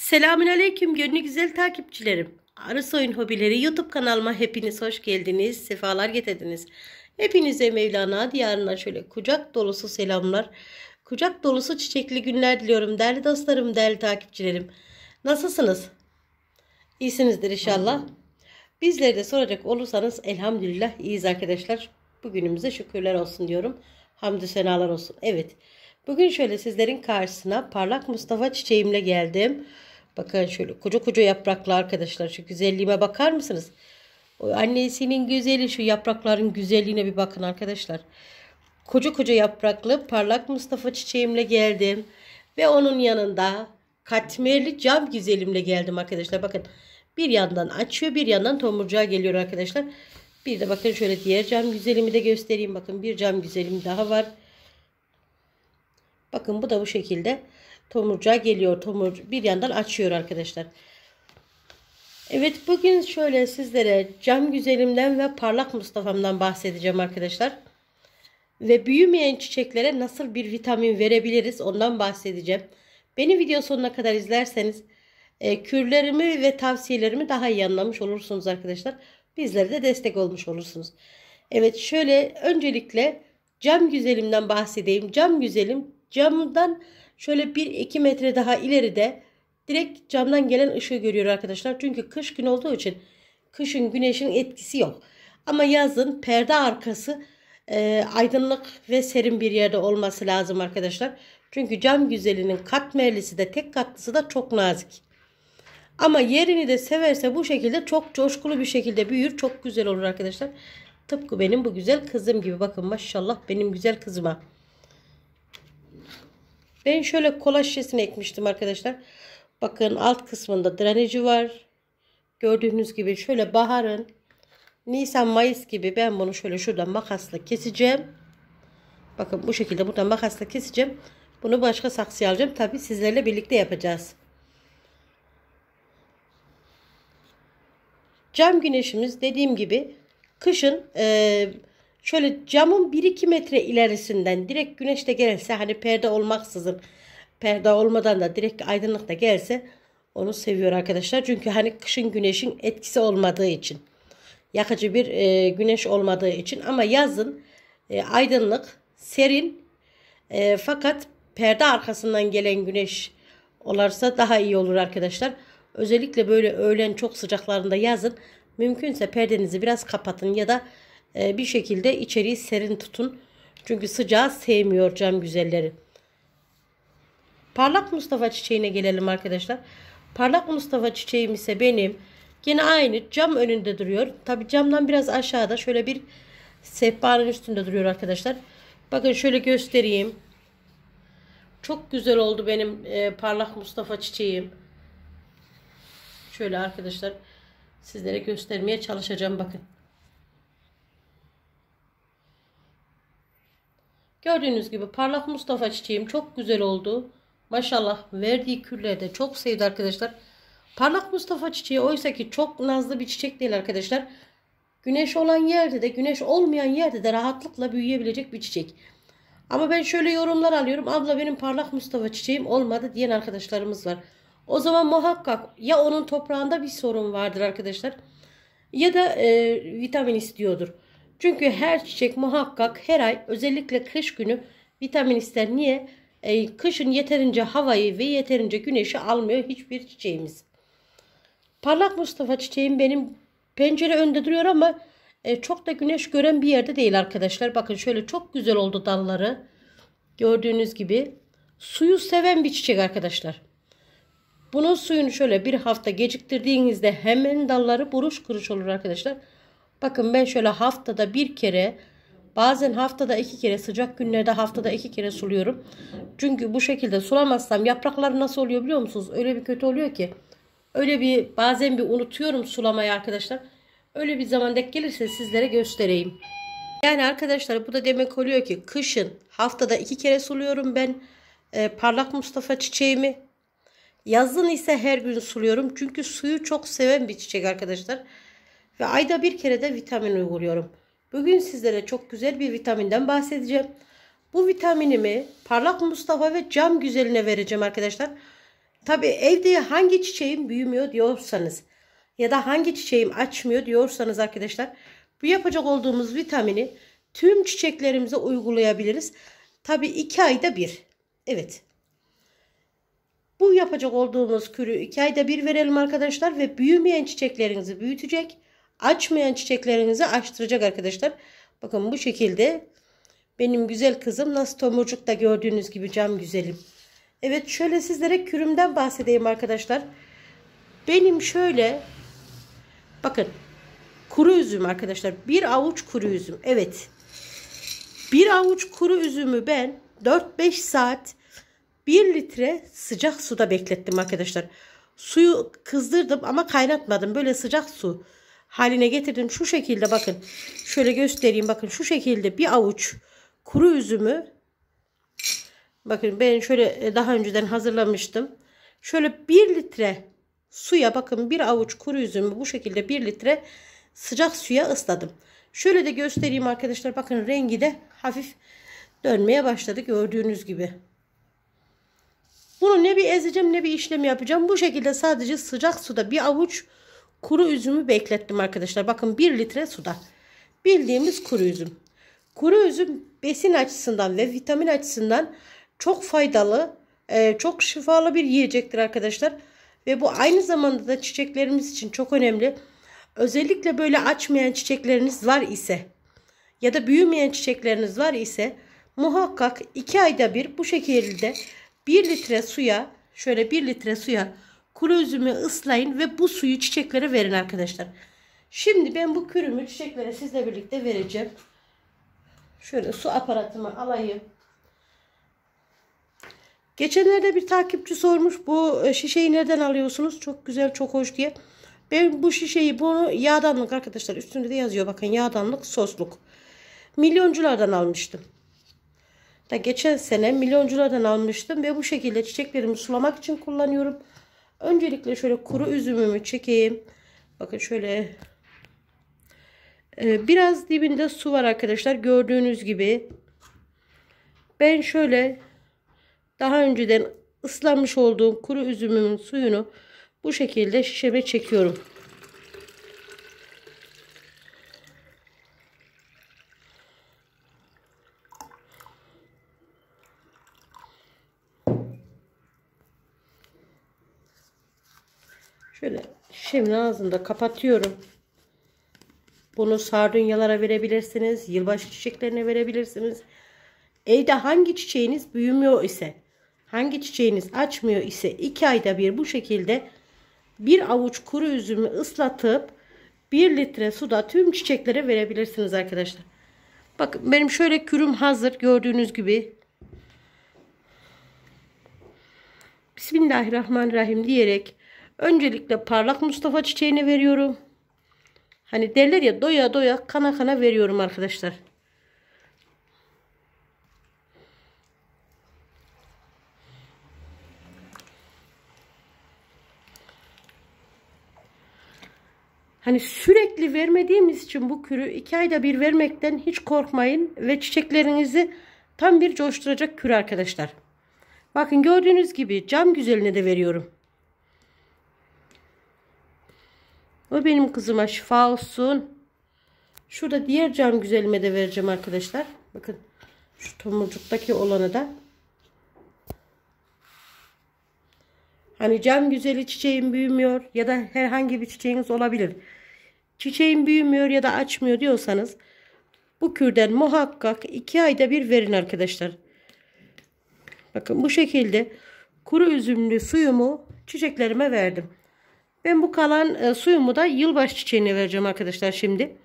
Selamünaleyküm gönlü güzel takipçilerim. Arıs Oyun Hobileri YouTube kanalıma hepiniz hoş geldiniz, sefalar getirdiniz. Hepinize Mevlana diyarına şöyle kucak dolusu selamlar, kucak dolusu çiçekli günler diliyorum değerli dostlarım, değerli takipçilerim. Nasılsınız? İyisinizdir inşallah. Bizleri de soracak olursanız elhamdülillah iyiyiz arkadaşlar. Bugünümüze şükürler olsun diyorum. Hamdü senalar olsun. Evet. Bugün şöyle sizlerin karşısına parlak Mustafa çiçeğimle geldim. Bakın şöyle koca koca yapraklı arkadaşlar. Şu güzelliğime bakar mısınız? O annesinin güzeli şu yaprakların güzelliğine bir bakın arkadaşlar. Koca koca yapraklı parlak Mustafa çiçeğimle geldim. Ve onun yanında katmerli cam güzelimle geldim arkadaşlar. Bakın bir yandan açıyor bir yandan tomurcuğa geliyor arkadaşlar. Bir de bakın şöyle diğer cam güzelimi de göstereyim. Bakın bir cam güzelim daha var. Bakın bu da bu şekilde tomurcuğa geliyor. Tomur bir yandan açıyor arkadaşlar. Evet bugün şöyle sizlere cam güzelimden ve parlak Mustafa'mdan bahsedeceğim arkadaşlar. Ve büyümeyen çiçeklere nasıl bir vitamin verebiliriz ondan bahsedeceğim. Beni video sonuna kadar izlerseniz e, kürlerimi ve tavsiyelerimi daha iyi anlamış olursunuz arkadaşlar. Bizlere de destek olmuş olursunuz. Evet şöyle öncelikle cam güzelimden bahsedeyim. Cam güzelim camdan Şöyle bir iki metre daha ileride direkt camdan gelen ışığı görüyor arkadaşlar. Çünkü kış gün olduğu için kışın güneşin etkisi yok. Ama yazın perde arkası e, aydınlık ve serin bir yerde olması lazım arkadaşlar. Çünkü cam güzelinin katmerlisi de tek katlısı da çok nazik. Ama yerini de severse bu şekilde çok coşkulu bir şekilde büyür. Çok güzel olur arkadaşlar. Tıpkı benim bu güzel kızım gibi. Bakın maşallah benim güzel kızıma. Ben şöyle kola şişesini ekmiştim arkadaşlar. Bakın alt kısmında drenajı var. Gördüğünüz gibi şöyle baharın Nisan Mayıs gibi ben bunu şöyle şuradan makasla keseceğim. Bakın bu şekilde buradan makasla keseceğim. Bunu başka saksıya alacağım. Tabi sizlerle birlikte yapacağız. Cam güneşimiz dediğim gibi kışın e, şöyle camın 1-2 metre ilerisinden direkt güneş de gelse hani perde olmaksızın perde olmadan da direkt aydınlık da gelse onu seviyor arkadaşlar. Çünkü hani kışın güneşin etkisi olmadığı için yakıcı bir e, güneş olmadığı için ama yazın e, aydınlık serin e, fakat perde arkasından gelen güneş olarsa daha iyi olur arkadaşlar. Özellikle böyle öğlen çok sıcaklarında yazın mümkünse perdenizi biraz kapatın ya da ee, bir şekilde içeriği serin tutun. Çünkü sıcağı sevmiyor cam güzelleri. Parlak Mustafa çiçeğine gelelim arkadaşlar. Parlak Mustafa çiçeğim ise benim. Yine aynı cam önünde duruyor. Tabi camdan biraz aşağıda şöyle bir sehpanın üstünde duruyor arkadaşlar. Bakın şöyle göstereyim. Çok güzel oldu benim e, parlak Mustafa çiçeğim. Şöyle arkadaşlar sizlere göstermeye çalışacağım bakın. Gördüğünüz gibi parlak Mustafa çiçeğim çok güzel oldu. Maşallah verdiği küller de çok sevdi arkadaşlar. Parlak Mustafa çiçeği oysa ki çok nazlı bir çiçek değil arkadaşlar. Güneş olan yerde de güneş olmayan yerde de rahatlıkla büyüyebilecek bir çiçek. Ama ben şöyle yorumlar alıyorum. Abla benim parlak Mustafa çiçeğim olmadı diyen arkadaşlarımız var. O zaman muhakkak ya onun toprağında bir sorun vardır arkadaşlar. Ya da e, vitamin istiyordur. Çünkü her çiçek muhakkak her ay özellikle kış günü vitamin ister. Niye? E, kışın yeterince havayı ve yeterince güneşi almıyor hiçbir çiçeğimiz. Parlak Mustafa çiçeğim benim pencere önünde duruyor ama e, çok da güneş gören bir yerde değil arkadaşlar. Bakın şöyle çok güzel oldu dalları. Gördüğünüz gibi suyu seven bir çiçek arkadaşlar. Bunun suyunu şöyle bir hafta geciktirdiğinizde hemen dalları buruş kuruş olur arkadaşlar. Bakın ben şöyle haftada bir kere bazen haftada iki kere sıcak günlerde haftada iki kere suluyorum. Çünkü bu şekilde sulamazsam yapraklar nasıl oluyor biliyor musunuz? Öyle bir kötü oluyor ki. Öyle bir bazen bir unutuyorum sulamayı arkadaşlar. Öyle bir zaman zamanda gelirse sizlere göstereyim. Yani arkadaşlar bu da demek oluyor ki kışın haftada iki kere suluyorum ben e, parlak Mustafa çiçeğimi. Yazın ise her gün suluyorum. Çünkü suyu çok seven bir çiçek arkadaşlar. Arkadaşlar ve ayda bir kere de vitamin uyguluyorum. Bugün sizlere çok güzel bir vitaminden bahsedeceğim. Bu vitaminimi Parlak Mustafa ve Cam Güzel'ine vereceğim arkadaşlar. Tabi evde hangi çiçeğim büyümüyor diyorsanız ya da hangi çiçeğim açmıyor diyorsanız arkadaşlar bu yapacak olduğumuz vitamini tüm çiçeklerimize uygulayabiliriz. Tabi iki ayda bir. Evet. Bu yapacak olduğumuz kürü iki ayda bir verelim arkadaşlar ve büyümeyen çiçeklerinizi büyütecek. Açmayan çiçeklerinizi açtıracak arkadaşlar. Bakın bu şekilde benim güzel kızım nasıl tomurcuk da gördüğünüz gibi cam güzelim. Evet şöyle sizlere kürümden bahsedeyim arkadaşlar. Benim şöyle bakın kuru üzüm arkadaşlar. Bir avuç kuru üzüm. Evet. Bir avuç kuru üzümü ben 4-5 saat 1 litre sıcak suda beklettim arkadaşlar. Suyu kızdırdım ama kaynatmadım. Böyle sıcak su haline getirdim. Şu şekilde bakın. Şöyle göstereyim. Bakın şu şekilde bir avuç kuru üzümü bakın ben şöyle e, daha önceden hazırlamıştım. Şöyle bir litre suya bakın bir avuç kuru üzümü bu şekilde bir litre sıcak suya ısladım. Şöyle de göstereyim arkadaşlar. Bakın rengi de hafif dönmeye başladı gördüğünüz gibi. Bunu ne bir ezeceğim ne bir işlem yapacağım. Bu şekilde sadece sıcak suda bir avuç Kuru üzümü beklettim arkadaşlar. Bakın 1 litre suda. Bildiğimiz kuru üzüm. Kuru üzüm besin açısından ve vitamin açısından çok faydalı, e, çok şifalı bir yiyecektir arkadaşlar. Ve bu aynı zamanda da çiçeklerimiz için çok önemli. Özellikle böyle açmayan çiçekleriniz var ise ya da büyümeyen çiçekleriniz var ise muhakkak 2 ayda bir bu şekilde 1 litre suya şöyle 1 litre suya Kuru üzümü ıslayın ve bu suyu çiçeklere verin arkadaşlar. Şimdi ben bu kürümü çiçeklere sizle birlikte vereceğim. Şöyle su aparatımı alayım. Geçenlerde bir takipçi sormuş bu e, şişeyi nereden alıyorsunuz? Çok güzel çok hoş diye. Ben bu şişeyi bunu yağdanlık arkadaşlar üstünde de yazıyor bakın yağdanlık sosluk. Milyonculardan almıştım. Da geçen sene milyonculardan almıştım ve bu şekilde çiçeklerimi sulamak için kullanıyorum. Öncelikle şöyle kuru üzümümü çekeyim. Bakın şöyle e, biraz dibinde su var arkadaşlar. Gördüğünüz gibi ben şöyle daha önceden ıslanmış olduğum kuru üzümümün suyunu bu şekilde şişeme çekiyorum. Şöyle şişemin ağzını da kapatıyorum. Bunu sardunyalara verebilirsiniz. Yılbaşı çiçeklerine verebilirsiniz. Evde hangi çiçeğiniz büyümüyor ise, hangi çiçeğiniz açmıyor ise 2 ayda bir bu şekilde bir avuç kuru üzümü ıslatıp 1 litre suda tüm çiçeklere verebilirsiniz arkadaşlar. Bakın benim şöyle kürüm hazır gördüğünüz gibi. Bismillahirrahmanirrahim diyerek Öncelikle parlak Mustafa çiçeğini veriyorum. Hani derler ya doya doya kana kana veriyorum arkadaşlar. Hani sürekli vermediğimiz için bu kürü iki ayda bir vermekten hiç korkmayın ve çiçeklerinizi tam bir coşturacak kür arkadaşlar. Bakın gördüğünüz gibi cam güzeline de veriyorum. O benim kızıma şifa olsun. Şurada diğer cam güzelime de vereceğim arkadaşlar. Bakın şu tomurcuktaki olanı da. Hani cam güzeli çiçeğin büyümüyor ya da herhangi bir çiçeğiniz olabilir. Çiçeğin büyümüyor ya da açmıyor diyorsanız bu kürden muhakkak 2 ayda bir verin arkadaşlar. Bakın bu şekilde kuru üzümlü suyumu çiçeklerime verdim. Ben bu kalan e, suyumu da yılbaşı çiçeğine vereceğim arkadaşlar şimdi.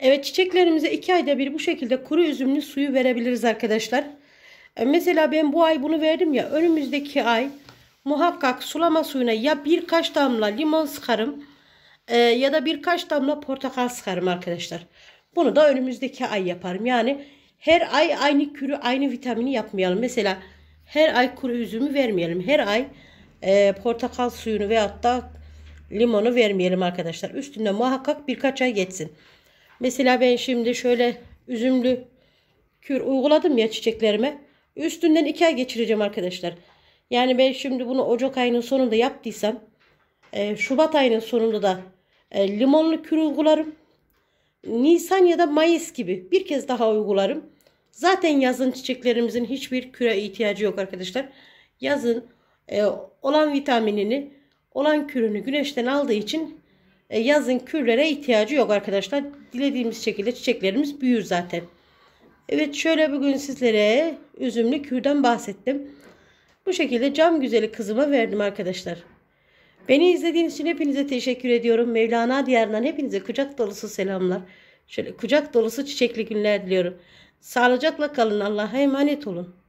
Evet çiçeklerimize 2 ayda bir bu şekilde kuru üzümlü suyu verebiliriz arkadaşlar. E, mesela ben bu ay bunu verdim ya önümüzdeki ay muhakkak sulama suyuna ya birkaç damla limon sıkarım e, ya da birkaç damla portakal sıkarım arkadaşlar. Bunu da önümüzdeki ay yaparım. Yani her ay aynı kürü aynı vitamini yapmayalım. Mesela her ay kuru üzümü vermeyelim. Her ay e, portakal suyunu veyahut da limonu vermeyelim arkadaşlar. Üstünde muhakkak birkaç ay geçsin. Mesela ben şimdi şöyle üzümlü kür uyguladım ya çiçeklerime. Üstünden iki ay geçireceğim arkadaşlar. Yani ben şimdi bunu Ocak ayının sonunda yaptıysam e, Şubat ayının sonunda da e, limonlu kür uygularım. Nisan ya da Mayıs gibi bir kez daha uygularım. Zaten yazın çiçeklerimizin hiçbir küre ihtiyacı yok arkadaşlar. Yazın e, olan vitaminini, olan kürünü güneşten aldığı için e, yazın kürlere ihtiyacı yok arkadaşlar. Dilediğimiz şekilde çiçeklerimiz büyür zaten. Evet şöyle bugün sizlere üzümlü kürden bahsettim. Bu şekilde cam güzeli kızıma verdim arkadaşlar. Beni izlediğiniz için hepinize teşekkür ediyorum. Mevlana diyarından hepinize kucak dolusu selamlar. Şöyle kucak dolusu çiçekli günler diliyorum. Sağlıcakla kalın. Allah'a emanet olun.